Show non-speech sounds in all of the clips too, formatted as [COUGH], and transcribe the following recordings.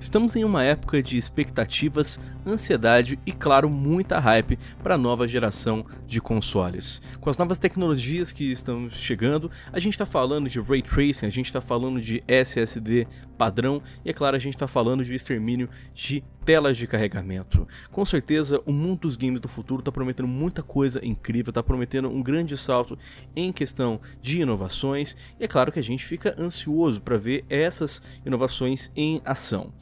Estamos em uma época de expectativas ansiedade e, claro, muita hype para a nova geração de consoles. Com as novas tecnologias que estão chegando, a gente está falando de ray tracing, a gente está falando de SSD padrão e, é claro, a gente está falando de extermínio de telas de carregamento. Com certeza, o mundo dos games do futuro está prometendo muita coisa incrível, está prometendo um grande salto em questão de inovações e, é claro, que a gente fica ansioso para ver essas inovações em ação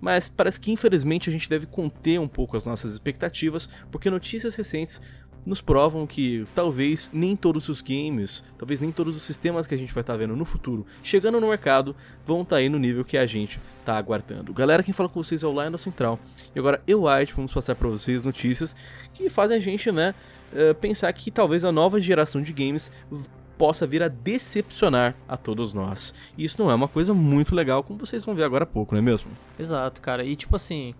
mas parece que infelizmente a gente deve conter um pouco as nossas expectativas, porque notícias recentes nos provam que talvez nem todos os games, talvez nem todos os sistemas que a gente vai estar tá vendo no futuro, chegando no mercado, vão estar tá aí no nível que a gente está aguardando. Galera, quem fala com vocês é o Lionel Central. E agora eu, White, vamos passar para vocês notícias que fazem a gente, né, eh, pensar que talvez a nova geração de games possa vir a decepcionar a todos nós. E isso não é uma coisa muito legal, como vocês vão ver agora há pouco, não é mesmo? Exato, cara. E tipo assim,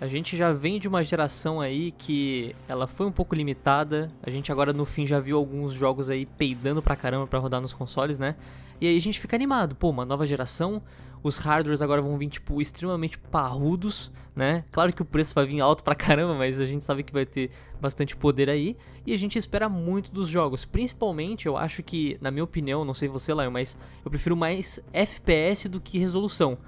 a gente já vem de uma geração aí que ela foi um pouco limitada. A gente agora no fim já viu alguns jogos aí peidando pra caramba pra rodar nos consoles, né? E aí a gente fica animado, pô, uma nova geração, os hardwares agora vão vir, tipo, extremamente parrudos, né? Claro que o preço vai vir alto pra caramba, mas a gente sabe que vai ter bastante poder aí. E a gente espera muito dos jogos. Principalmente, eu acho que, na minha opinião, não sei você, Lion, mas eu prefiro mais FPS do que resolução.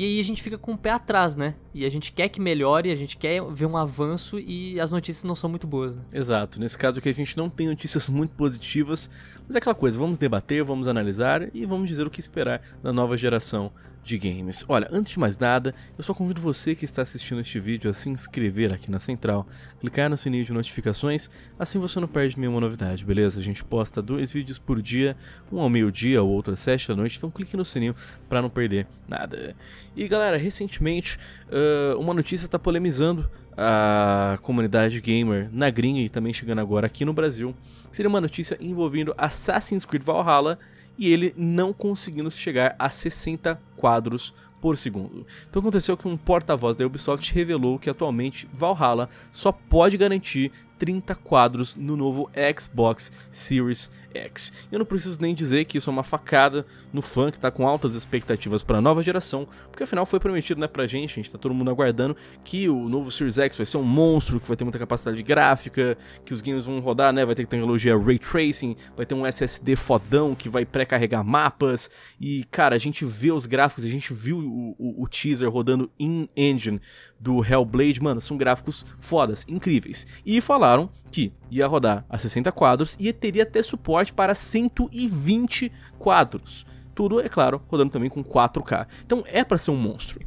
E aí a gente fica com o pé atrás, né? E a gente quer que melhore, a gente quer ver um avanço e as notícias não são muito boas. Né? Exato. Nesse caso que a gente não tem notícias muito positivas, mas é aquela coisa, vamos debater, vamos analisar e vamos dizer o que esperar da nova geração de games. Olha, antes de mais nada, eu só convido você que está assistindo este vídeo a se inscrever aqui na Central, clicar no sininho de notificações, assim você não perde nenhuma novidade, beleza? A gente posta dois vídeos por dia, um ao meio-dia, o outro às 7 da noite, então clique no sininho para não perder nada. E galera, recentemente uh, uma notícia está polemizando a comunidade gamer na gringa e também chegando agora aqui no Brasil, seria uma notícia envolvendo Assassin's Creed Valhalla e ele não conseguindo chegar a 60 quadros por segundo. Então aconteceu que um porta-voz da Ubisoft revelou que atualmente Valhalla só pode garantir 30 quadros no novo Xbox Series X. Eu não preciso nem dizer que isso é uma facada no fã que está com altas expectativas para a nova geração, porque afinal foi prometido né, pra gente, a gente tá todo mundo aguardando que o novo Series X vai ser um monstro, que vai ter muita capacidade gráfica, que os games vão rodar, né, vai ter tecnologia Ray Tracing, vai ter um SSD fodão que vai pré-carregar mapas, e cara, a gente vê os gráficos, a gente viu o, o, o teaser rodando in-engine, do Hellblade, mano, são gráficos fodas, incríveis. E falaram que ia rodar a 60 quadros e teria até suporte para 120 quadros. Tudo, é claro, rodando também com 4K. Então é para ser um monstro.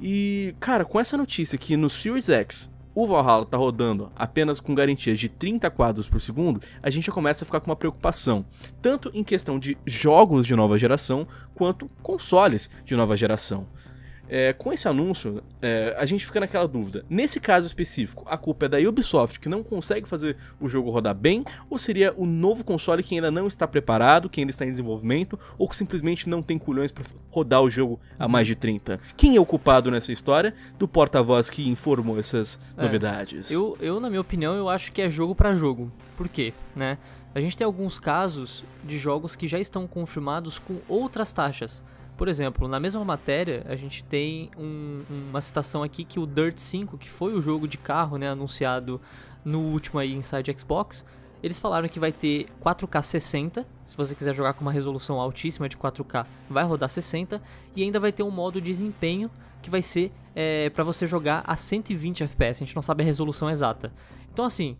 E, cara, com essa notícia que no Series X o Valhalla está rodando apenas com garantias de 30 quadros por segundo, a gente já começa a ficar com uma preocupação, tanto em questão de jogos de nova geração, quanto consoles de nova geração. É, com esse anúncio, é, a gente fica naquela dúvida. Nesse caso específico, a culpa é da Ubisoft que não consegue fazer o jogo rodar bem, ou seria o novo console que ainda não está preparado, que ainda está em desenvolvimento, ou que simplesmente não tem culhões para rodar o jogo a mais de 30? Quem é o culpado nessa história do porta-voz que informou essas é, novidades? Eu, eu, na minha opinião, eu acho que é jogo para jogo. Por quê? Né? A gente tem alguns casos de jogos que já estão confirmados com outras taxas. Por exemplo, na mesma matéria, a gente tem um, uma citação aqui que o Dirt 5, que foi o jogo de carro né, anunciado no último aí Inside Xbox, eles falaram que vai ter 4K 60. Se você quiser jogar com uma resolução altíssima de 4K, vai rodar 60. E ainda vai ter um modo desempenho que vai ser é, eh, para você jogar a 120 FPS. A gente não sabe a resolução exata. Então, assim,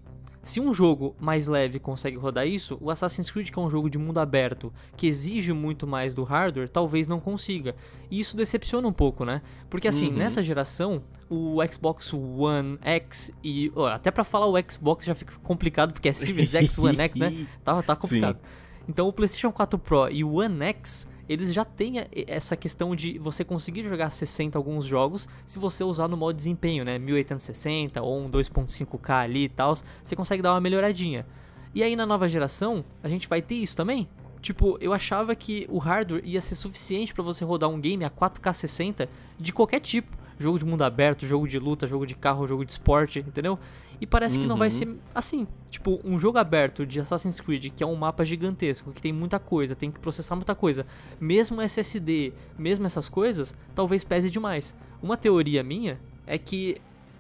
se um jogo mais leve consegue rodar isso, o Assassin's Creed, que é um jogo de mundo aberto, que exige muito mais do hardware, talvez não consiga. E isso decepciona um pouco, né? Porque assim, uhum. nessa geração, o Xbox One X e. até para falar o Xbox já fica complicado, porque é Series X, One X, né? [LAUGHS] Tá, tá complicado. Sim. Então o PlayStation 4 Pro e o One X eles já têm essa questão de você conseguir jogar 60 alguns jogos se você usar no modo desempenho, né? 1860 ou um 2.5K ali e tal, você consegue dar uma melhoradinha. E aí na nova geração, a gente vai ter isso também? Tipo, eu achava que o hardware ia ser suficiente para você rodar um game a 4K 60 de qualquer tipo. Jogo de mundo aberto, jogo de luta, jogo de carro, jogo de esporte, entendeu? E parece uhum. que não vai uhum. ser assim. Tipo, um jogo aberto de Assassin's Creed, que é um mapa gigantesco, que tem muita coisa, tem que processar muita coisa, mesmo SSD, mesmo essas coisas, talvez pese demais. Uma teoria minha é que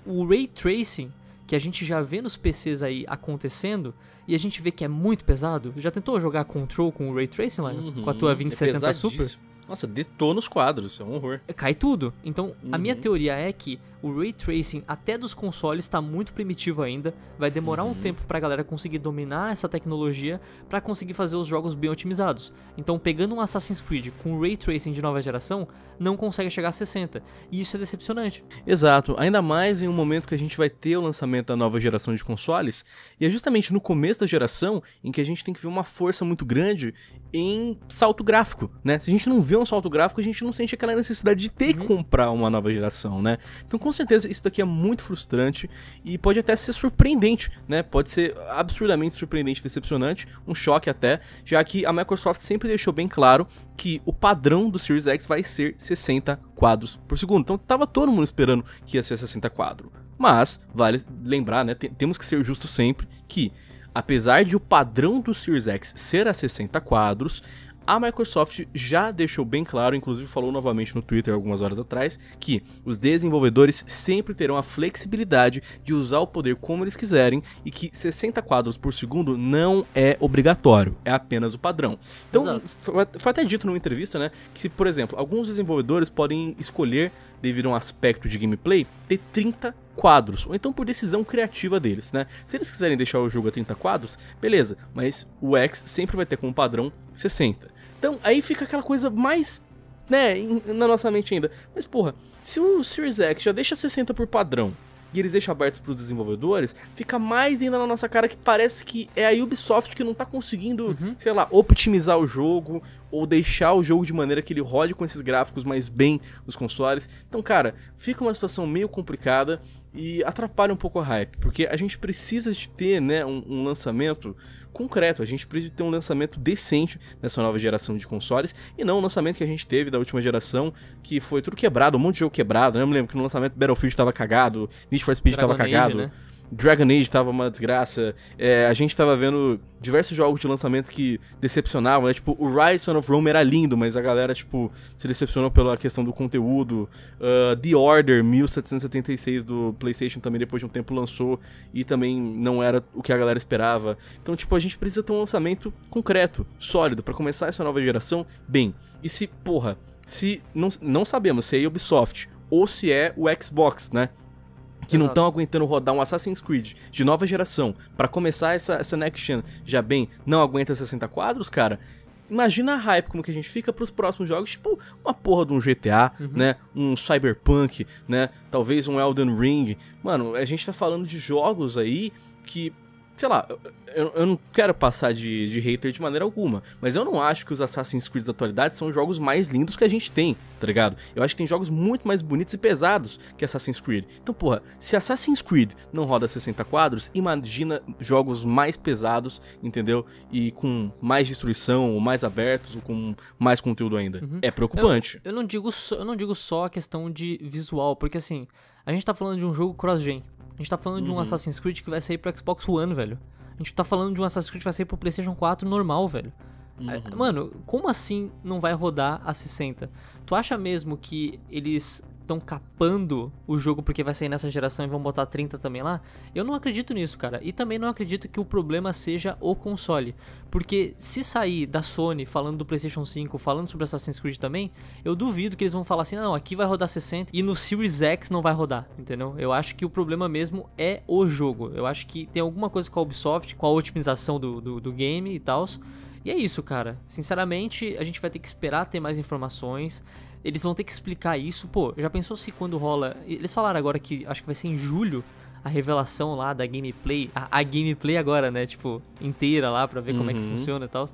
o ray tracing, que a gente já vê nos PCs aí acontecendo, e a gente vê que é muito pesado. Já tentou jogar Control com o ray tracing lá? Uhum, com a tua 2070 é Super? Nossa, detona os quadros, é um horror. Cai tudo. Então, uhum. a minha uhum. teoria é que o ray tracing até dos consoles está muito primitivo ainda, vai demorar uhum. um tempo para a galera conseguir dominar essa tecnologia para conseguir fazer os jogos bem otimizados. Então, pegando um Assassin's Creed com ray tracing de nova geração, não consegue chegar a 60, e isso é decepcionante. Exato, ainda mais em um momento que a gente vai ter o lançamento da nova geração de consoles, e é justamente no começo da geração em que a gente tem que ver uma força muito grande em salto gráfico, né? Se a gente não vê um salto gráfico, a gente não sente aquela necessidade de ter uhum. que comprar uma nova geração, né? Então, com certeza isso daqui é muito frustrante e pode até ser surpreendente, né? Pode ser absurdamente surpreendente, decepcionante, um choque até, já que a Microsoft sempre deixou bem claro que o padrão do Series X vai ser 60 quadros por segundo. Então tava todo mundo esperando que ia ser 60 quadros. Mas vale lembrar, né? Temos que ser justos sempre que apesar de o padrão do Series X ser a 60 quadros, a Microsoft já deixou bem claro, inclusive falou novamente no Twitter algumas horas atrás, que os desenvolvedores sempre terão a flexibilidade de usar o poder como eles quiserem e que 60 quadros por segundo não é obrigatório, é apenas o padrão. Então, foi até dito numa entrevista, né, que, por exemplo, alguns desenvolvedores podem escolher, devido a um aspecto de gameplay, ter 30 quadros, ou então por decisão criativa deles, né? Se eles quiserem deixar o jogo a 30 quadros, beleza, mas o X sempre vai ter como padrão 60. Então, aí fica aquela coisa mais, né, na nossa mente ainda. Mas, porra, se o Series X já deixa 60 por padrão e eles deixam abertos para os desenvolvedores, fica mais ainda na nossa cara que parece que é a Ubisoft que não tá conseguindo, uhum. sei lá, optimizar o jogo ou deixar o jogo de maneira que ele rode com esses gráficos mais bem nos consoles. Então, cara, fica uma situação meio complicada e atrapalha um pouco a hype, porque a gente precisa de ter né, um, um, lançamento concreto, a gente precisa de ter um lançamento decente nessa nova geração de consoles, e não o lançamento que a gente teve da última geração, que foi tudo quebrado, um monte de jogo quebrado, né? Eu me lembro que no lançamento Battlefield estava cagado, Need for Speed estava cagado, né? Dragon Age tava uma desgraça. É, a gente tava vendo diversos jogos de lançamento que decepcionavam, né? Tipo, o Rise of Rome era lindo, mas a galera, tipo, se decepcionou pela questão do conteúdo. Uh, The Order 1776 do PlayStation também, depois de um tempo, lançou e também não era o que a galera esperava. Então, tipo, a gente precisa ter um lançamento concreto, sólido, para começar essa nova geração bem. E se, porra, se. Não, não sabemos se é Ubisoft ou se é o Xbox, né? que Exato. não estão aguentando rodar um Assassin's Creed de nova geração para começar essa, essa next gen já bem, não aguenta 60 quadros, cara. Imagina a hype como que a gente fica pros próximos jogos, tipo uma porra de um GTA, uhum. né? Um Cyberpunk, né? Talvez um Elden Ring. Mano, a gente tá falando de jogos aí que sei lá, eu, eu não quero passar de, de hater de maneira alguma, mas eu não acho que os Assassin's Creed da atualidade são os jogos mais lindos que a gente tem, tá ligado? Eu acho que tem jogos muito mais bonitos e pesados que Assassin's Creed. Então, porra, se Assassin's Creed não roda 60 quadros, imagina jogos mais pesados, entendeu? E com mais destruição, ou mais abertos, ou com mais conteúdo ainda. Uhum. É preocupante. Eu, eu, não digo eu não digo só a questão de visual, porque assim, a gente tá falando de um jogo cross-gen. A gente tá falando uhum. de um uhum. Assassin's Creed que vai sair pro Xbox One, velho. A gente tá falando de um Assassin's Creed que vai sair pro PlayStation 4 normal, velho. É, uhum. Mano, como assim não vai rodar a 60? Tu acha mesmo que eles estão capando o jogo porque vai sair nessa geração e vão botar 30 também lá. Eu não acredito nisso, cara. E também não acredito que o problema seja o console. Porque se sair da Sony falando do PlayStation 5, falando sobre Assassin's Creed também, eu duvido que eles vão falar assim: não, aqui vai rodar 60 e no Series X não vai rodar, entendeu? Eu acho que o problema mesmo é o jogo. Eu acho que tem alguma coisa com a Ubisoft, com a otimização do, do, do game e tal e é isso, cara. Sinceramente, a gente vai ter que esperar ter mais informações. Eles vão ter que explicar isso. Pô, já pensou se quando rola. Eles falaram agora que acho que vai ser em julho a revelação lá da gameplay. A, a gameplay agora, né? Tipo, inteira lá pra ver uhum. como é que uhum. funciona e tal.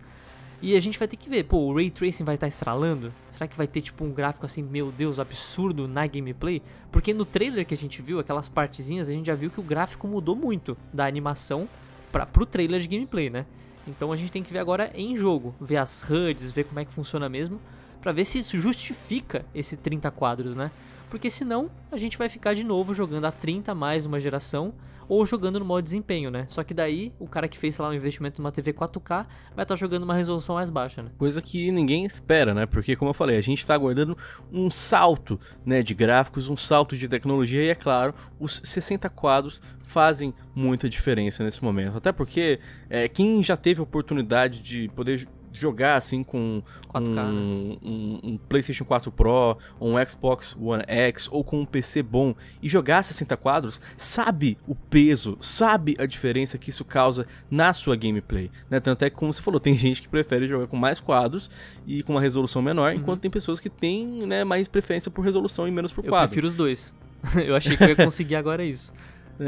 E a gente vai ter que ver, pô, o ray tracing vai estar tá estralando? Será que vai ter tipo um gráfico assim, meu Deus, absurdo na gameplay? Porque no trailer que a gente viu, aquelas partezinhas, a gente já viu que o gráfico mudou muito da animação para pro trailer de gameplay, né? Então a gente tem que ver agora em jogo, ver as HUDs, ver como é que funciona mesmo, para ver se justifica esse 30 quadros, né? porque senão a gente vai ficar de novo jogando a 30 mais uma geração ou jogando no modo desempenho, né? Só que daí o cara que fez sei lá um investimento numa TV 4K vai estar tá jogando uma resolução mais baixa, né? Coisa que ninguém espera, né? Porque como eu falei, a gente está aguardando um salto, né, de gráficos, um salto de tecnologia e é claro, os 60 quadros fazem muita diferença nesse momento. Até porque é, quem já teve a oportunidade de poder jogar assim com né? um, um, um, PlayStation 4 Pro, um Xbox One X ou com um PC bom e jogar 60 quadros, sabe o peso, sabe a diferença que isso causa na sua gameplay. Né? Tanto é que, como você falou, tem [LAUGHS] gente que prefere jogar com mais quadros e com uma resolução menor, uhum. enquanto tem pessoas que têm né, mais preferência por resolução e menos por quadro. Eu prefiro os dois. [LAUGHS] eu achei que eu ia conseguir agora isso. [LAUGHS]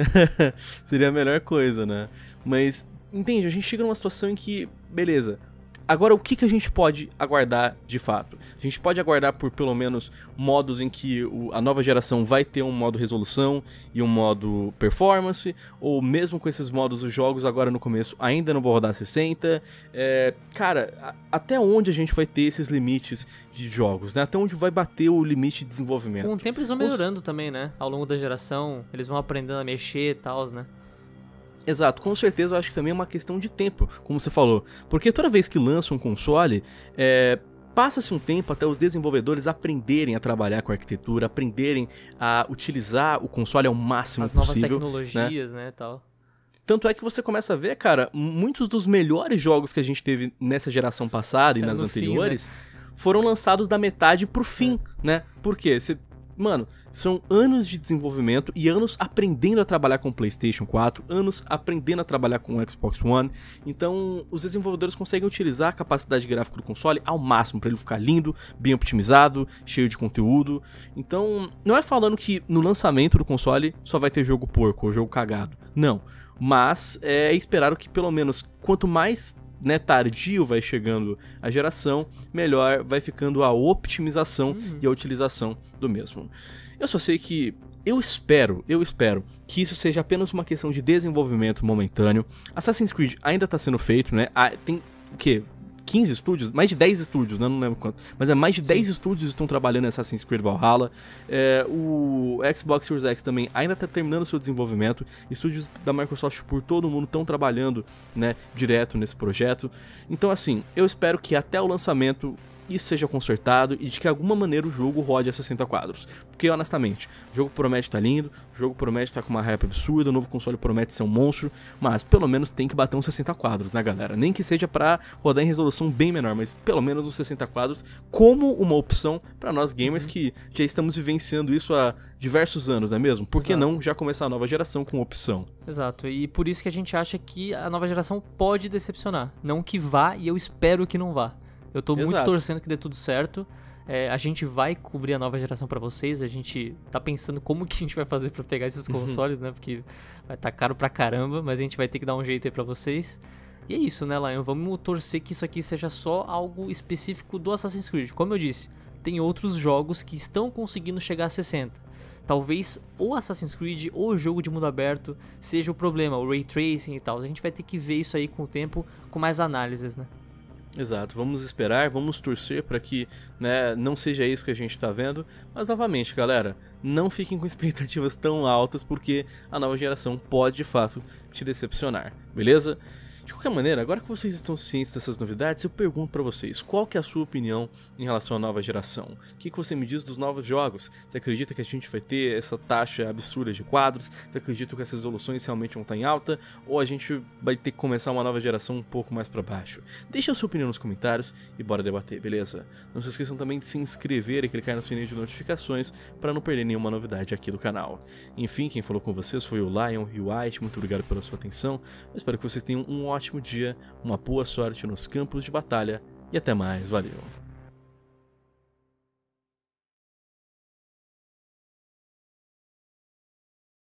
Seria a melhor coisa, né? Mas, entende, a gente chega numa situação em que, beleza, Agora, o que, que a gente pode aguardar de fato? A gente pode aguardar por pelo menos modos em que o, a nova geração vai ter um modo resolução e um modo performance, ou mesmo com esses modos, os jogos agora no começo ainda não vão rodar 60. É, cara, a, até onde a gente vai ter esses limites de jogos? Né? Até onde vai bater o limite de desenvolvimento? Com o tempo eles vão melhorando Os... também, né? Ao longo da geração, eles vão aprendendo a mexer e tal, né? Exato, com certeza eu acho que também é uma questão de tempo, como você falou. Porque toda vez que lança um console, é, passa-se um tempo até os desenvolvedores aprenderem a trabalhar com a arquitetura, aprenderem a utilizar o console ao máximo As possível. As né? novas tecnologias, né, né tal. Tanto é que você começa a ver, cara, muitos dos melhores jogos que a gente teve nessa geração passada Sendo e é nas anteriores fim, né? foram lançados da metade pro fim, é. né? Por quê? Você Mano, são anos de desenvolvimento e anos aprendendo a trabalhar com PlayStation 4, anos aprendendo a trabalhar com o Xbox One. Então, os desenvolvedores conseguem utilizar a capacidade gráfica do console ao máximo para ele ficar lindo, bem otimizado cheio de conteúdo. Então, não é falando que no lançamento do console só vai ter jogo porco ou jogo cagado. Não. Mas é o que pelo menos quanto mais né, tardio vai chegando a geração, melhor vai ficando a optimização uhum. e a utilização do mesmo. Eu só sei que eu espero, eu espero que isso seja apenas uma questão de desenvolvimento momentâneo. Assassin's Creed ainda está sendo feito, né? Ah, tem o quê? 15 estúdios, mais de 10 estúdios, né? não lembro quanto, mas é mais de Sim. 10 estúdios estão trabalhando em Assassin's Creed Valhalla. É, o Xbox Series X também ainda está terminando seu desenvolvimento. Estúdios da Microsoft por todo o mundo estão trabalhando né, direto nesse projeto. Então, assim, eu espero que até o lançamento isso seja consertado e de que alguma maneira o jogo rode a 60 quadros. Porque honestamente, o jogo promete estar tá lindo, o jogo promete estar tá com uma hype absurda, o novo console promete ser um monstro, mas pelo menos tem que bater uns 60 quadros, né, galera? Nem que seja para rodar em resolução bem menor, mas pelo menos uns 60 quadros como uma opção para nós gamers uhum. que já estamos vivenciando isso há diversos anos, não é mesmo? Por que não já começar a nova geração com opção? Exato, e por isso que a gente acha que a nova geração pode decepcionar, não que vá e eu espero que não vá. Eu tô Exato. muito torcendo que dê tudo certo. É, a gente vai cobrir a nova geração para vocês. A gente tá pensando como que a gente vai fazer para pegar esses uhum. consoles, né? Porque vai estar tá caro pra caramba, mas a gente vai ter que dar um jeito aí pra vocês. E é isso, né, Lion? Vamos torcer que isso aqui seja só algo específico do Assassin's Creed. Como eu disse, tem outros jogos que estão conseguindo chegar a 60. Talvez o Assassin's Creed ou o jogo de mundo aberto seja o problema, o ray tracing e tal. A gente vai ter que ver isso aí com o tempo, com mais análises, né? Exato, vamos esperar, vamos torcer para que né, não seja isso que a gente está vendo. Mas novamente, galera, não fiquem com [LAUGHS] expectativas tão altas, porque a nova geração pode de fato te decepcionar, beleza? De qualquer maneira, agora que vocês estão cientes dessas novidades, eu pergunto para vocês, qual que é a sua opinião em relação à nova geração? O que, que você me diz dos novos jogos? Você acredita que a gente vai ter essa taxa absurda de quadros? Você acredita que essas resoluções realmente vão estar tá em alta? Ou a gente vai ter que começar uma nova geração um pouco mais para baixo? Deixa a sua opinião nos comentários e bora debater, beleza? Não se esqueçam também de se inscrever e clicar no sininho de notificações para não perder nenhuma novidade aqui do canal. Enfim, quem falou com vocês foi o Lion e o White, muito obrigado pela sua atenção, eu espero que vocês tenham um ótimo ótimo dia, uma boa sorte nos campos de batalha e até mais, valeu.